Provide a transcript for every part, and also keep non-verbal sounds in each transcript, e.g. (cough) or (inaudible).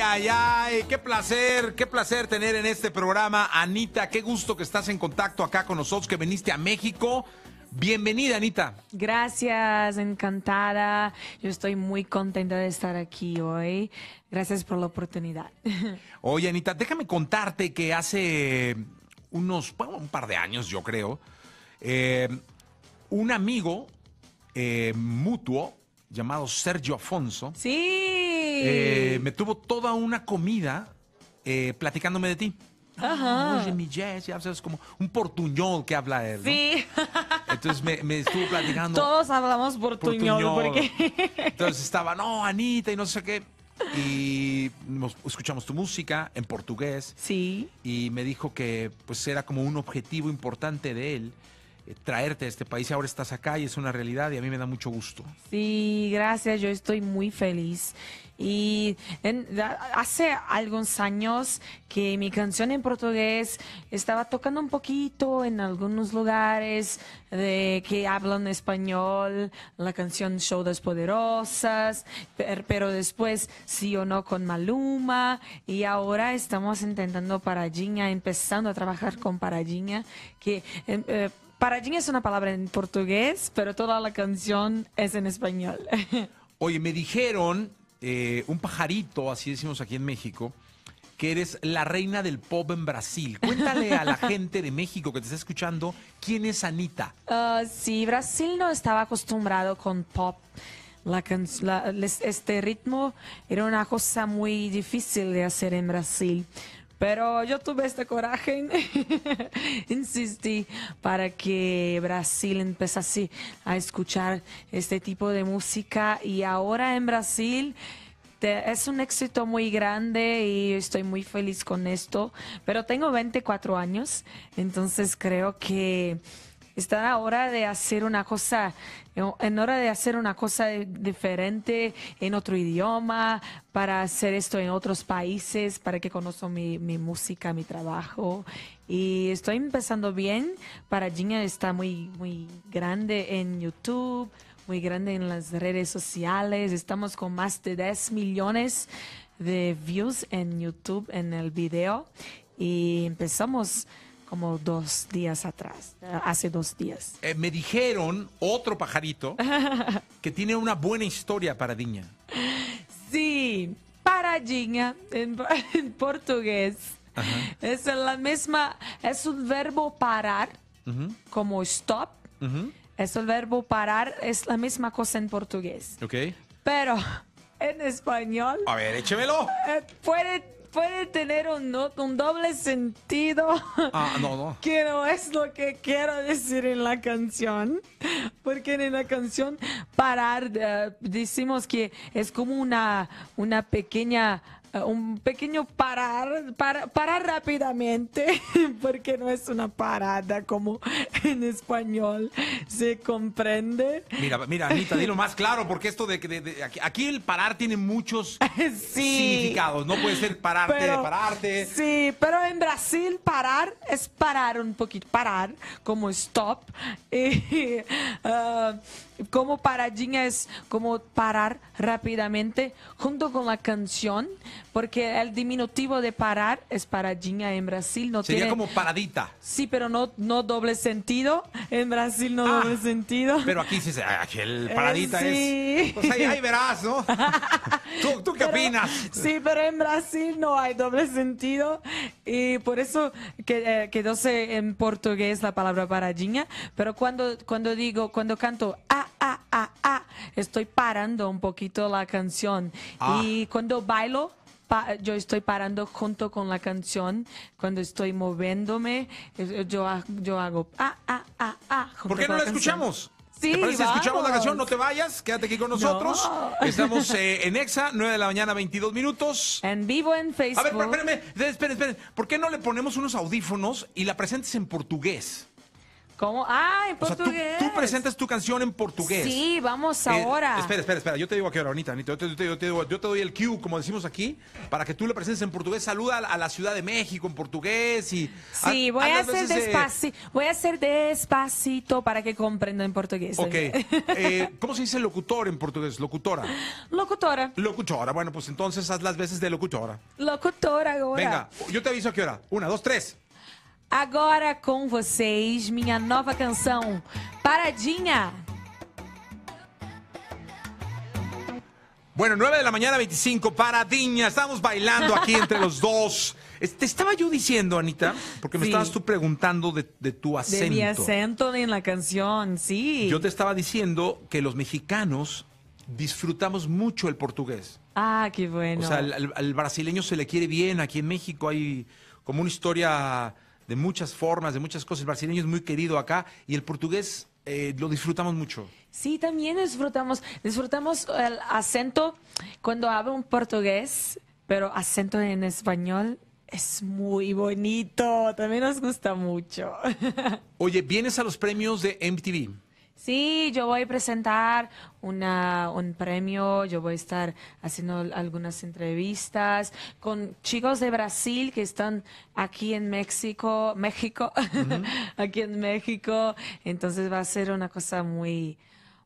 Ay, ay, qué placer, qué placer tener en este programa. Anita, qué gusto que estás en contacto acá con nosotros, que viniste a México. Bienvenida, Anita. Gracias, encantada. Yo estoy muy contenta de estar aquí hoy. Gracias por la oportunidad. (laughs) Oye, Anita, déjame contarte que hace unos, un par de años, yo creo, eh, un amigo eh, mutuo llamado Sergio Afonso. Sí eh, me tuvo toda una comida eh, platicándome de ti. Ajá. de mi Jess, ya sabes, como un portuñol que habla él. ¿no? Sí. Entonces me, estuvo platicando. Todos hablamos portuñol, Entonces estaba, no, Anita, y no sé qué. Y escuchamos tu música en portugués. Sí. Y me dijo que pues era como un objetivo importante de él eh, traerte a este país. ...y Ahora estás acá y es una realidad y a mí me da mucho gusto. Sí, gracias, yo estoy muy feliz. Y hace algunos años que mi canción en portugués estaba tocando un poquito en algunos lugares de, que hablan español, la canción Show das Poderosas, pero después sí o no con Maluma. Y ahora estamos intentando Paradinha, empezando a trabajar con Paradinha, que... Em, eh, Paradinha es una palabra en portugués, pero toda la canción es en español. (laughs) Oye, me dijeron eh, un pajarito, así decimos aquí en México, que eres la reina del pop en Brasil. Cuéntale a la (laughs) gente de México que te está escuchando, ¿quién es Anita? Uh, sí, Brasil no estaba acostumbrado con pop. La, este ritmo era una cosa muy difícil de hacer en Brasil. Pero yo tuve este coraje, (laughs) insistí para que Brasil empezase a escuchar este tipo de música y ahora en Brasil... es un éxito muy grande y estoy muy feliz con esto, pero tengo 24 años, entonces creo que Está Está hora de hacer una cosa, eh, en hora de hacer una cosa diferente en otro idioma, para hacer esto en otros países, para que conozcan mi, mi, música, mi trabajo. Y estoy empezando bien. Para Gina está muy, muy grande en YouTube, muy grande en las redes sociales. Estamos con más de 10 millones de views en YouTube en el video. Y empezamos como dos días atrás, eh, hace dos días. Eh, me dijeron, otro pajarito, (laughs) que tiene una buena historia para Diña. Sí, para Diña, en (laughs) portugués. Es la misma, es un verbo parar, como stop. Es el verbo parar, es la misma cosa en portugués. Ok. Pero en español. A ver, échemelo. Eh, puede puede tener un, no, doble sentido ah, no, no. (laughs) que no es lo que quiero decir en la canción. Porque en la canción parar eh, decimos que es como una, una pequeña eh, un pequeño parar, para, rápidamente, (laughs) porque no es una parada como en español se comprende. Mira, mira, Anita, dilo más claro, porque esto de, que aquí, el parar tiene muchos (laughs) significados. No puede ser pararte, pararte. Sí, pero en Brasil parar es parar un poquito, parar como stop. (laughs) Y, eh, como paradinha es como parar rápidamente junto con la canción, porque el diminutivo de parar es paradinha en Brasil. No Sería como paradita. Sí, pero no, no doble sentido. En Brasil no ah, doble sentido. Pero aquí sí se... Ah, el eh, paradita es... Pues ahí, verás, ¿no? (laughs) ¿Tú, qué opinas? Sí, pero en Brasil no hay doble sentido y por eso que, eh, en portugués la palabra paradinha, pero cuando, cuando digo, cuando canto... Ah, Ah, ah, estoy parando un poquito la canción. Ah. Y cuando bailo, yo estoy parando junto con la canción, cuando estoy moviéndome, yo, yo hago ah, ah, ah, ah. ¿Por qué no la, escuchamos? Sí, ¿Te parece? Escuchamos la canción, no te vayas, quédate aquí con nosotros. (laughs) Estamos eh, en Exa, 9 de la mañana, 22 minutos. En vivo en Facebook. A ver, espérenme, espérenme, ¿Por qué no le ponemos unos audífonos y la presentes en portugués? ¿Cómo? Ah, en portugués. tú, presentas tu canción en portugués. Sí, vamos eh, ahora. espera, espera, espera. Yo te digo aquí ahora, Anita, Anita. Yo, te, doy el cue, como decimos aquí, para que tú la presentes en portugués. Saluda a, la Ciudad de México en portugués y... Sí, voy a, hacer despacito. Voy a hacer despacito para que comprenda en portugués. Ok. Eh, (laughs) ¿Cómo se dice locutor en portugués? Locutora. Locutora. Locutora. Bueno, pues entonces haz las veces de locutora. Locutora ahora. Venga, yo te aviso a qué hora. Una, dos, tres. Ahora con vocês, mi nueva canción, Paradinha. Bueno, 9 de la mañana, 25, Paradinha. Estamos bailando aquí entre los (laughs) dos. Te estaba yo diciendo, Anita, porque me estabas tú preguntando de, de, tu acento. De mi acento en la canción, sí. Yo te estaba diciendo que los mexicanos disfrutamos mucho el portugués. Ah, qué bueno. O sea, al brasileño se le quiere bien. Aquí en México hay como una historia de muchas formas, de muchas cosas. El brasileño es muy querido acá y el portugués eh, lo disfrutamos mucho. Sí, también disfrutamos. Disfrutamos el acento cuando habla un portugués, pero acento en español es muy bonito. También nos gusta mucho. (laughs) Oye, ¿vienes a los premios de MTV? Sí, yo voy a presentar un premio, yo voy a estar haciendo algunas entrevistas con chicos de Brasil que están aquí en México, México, (laughs) aquí en México. Entonces va a ser una cosa muy,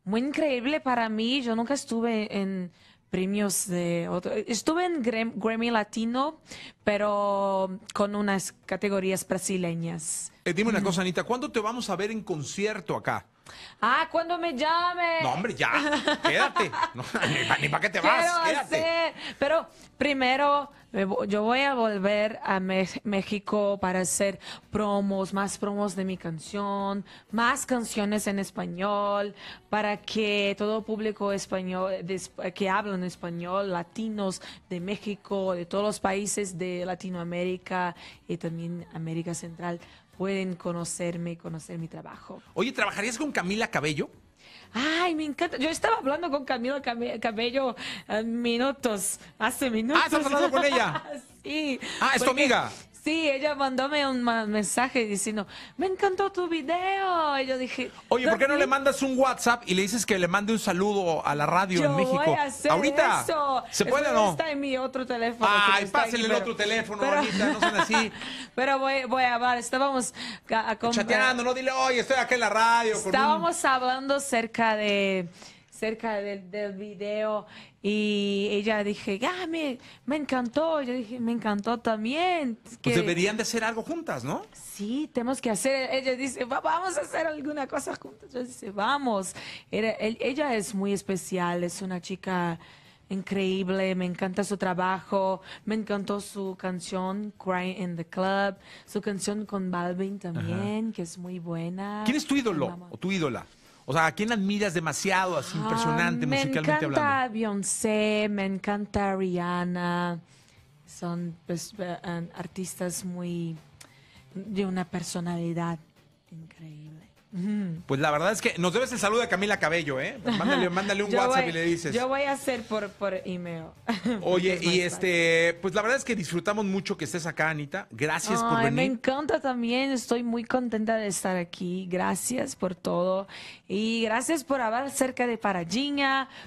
muy increíble para mí. Yo nunca estuve en premios de otro. Estuve en Grammy Latino, pero con unas categorías brasileñas. Eh, dime una cosa, Anita, ¿cuándo te vamos a ver en concierto acá? Ah, cuando me llame. No, hombre, ya. Quédate. ni para qué te vas. Pero primero, yo voy a volver a México para hacer promos, más promos de mi canción, más canciones en español, para que todo público español que habla en español, latinos de México, de todos los países de Latinoamérica y también América Central, pueden conocerme y conocer mi trabajo. Oye, ¿trabajarías con Camila Cabello? Ay, me encanta. Yo estaba hablando con Camila Cabello eh, minutos, hace minutos. Ah, estás hablando con ella. (laughs) sí. Ah, es tu amiga. Sí, ella mandóme un mensaje diciendo, me encantó tu video. Y yo dije, Oye, ¿por qué no le mandas un WhatsApp y le dices que le mande un saludo a la radio en México? Ahorita. ¿Se puede no Está en mi otro teléfono. Ay, pásenle el otro teléfono, pero- ahorita, no así. (laughs) Pero voy, voy a hablar. Estábamos Chateando, no dile, oye, estoy aquí en la radio. Estábamos hablando cerca de cerca del, del video y ella dije, ya ah, me, encantó, yo dije, me encantó también. Pues que... deberían de hacer algo juntas, ¿no? Sí, tenemos que hacer, ella dice, vamos a hacer alguna cosa juntas, yo dice, vamos. ella es muy especial, es una chica increíble, me encanta su trabajo, me encantó su canción Crying in the Club, su canción con Balvin también, que es muy buena. ¿Quién es tu ídolo o tu ídola? O sea, ¿a quién admiras demasiado, así impresionante ah, musicalmente hablando? Me encanta Beyoncé, me encanta Rihanna. Son pues, eh, eh, artistas muy de una personalidad increíble. Pues la verdad es que nos debes el saludo a Camila Cabello, ¿eh? (laughs) Mándale, un WhatsApp y le dices. Yo voy a hacer por, email. (laughs) Oye, y este, pues la verdad es que disfrutamos mucho que estés acá, Anita. Gracias por venir. Me encanta también, estoy muy contenta de estar aquí. Gracias por todo. Y gracias por hablar Cerca de parajín.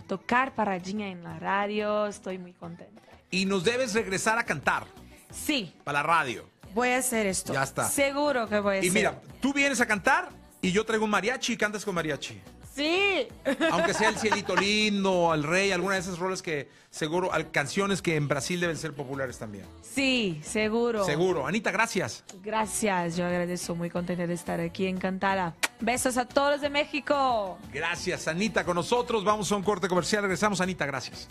tocar Paraginha en la radio. Estoy muy contenta. Y nos debes regresar a cantar. Sí. Para la radio. Voy a hacer esto. Ya está. Seguro que voy a hacer. Y mira, tú vienes a cantar y yo traigo un mariachi, cantas con mariachi. Sí. Aunque sea el (laughs) cielito lindo, al rey, alguna de esas roles que seguro, canciones que en Brasil deben ser populares también. Sí, seguro. Seguro. Anita, gracias. Gracias, yo agradezco, muy contenta de estar aquí, encantada. Besos a todos de México. Gracias, Anita, con nosotros. Vamos a un corte comercial, regresamos, Anita, gracias.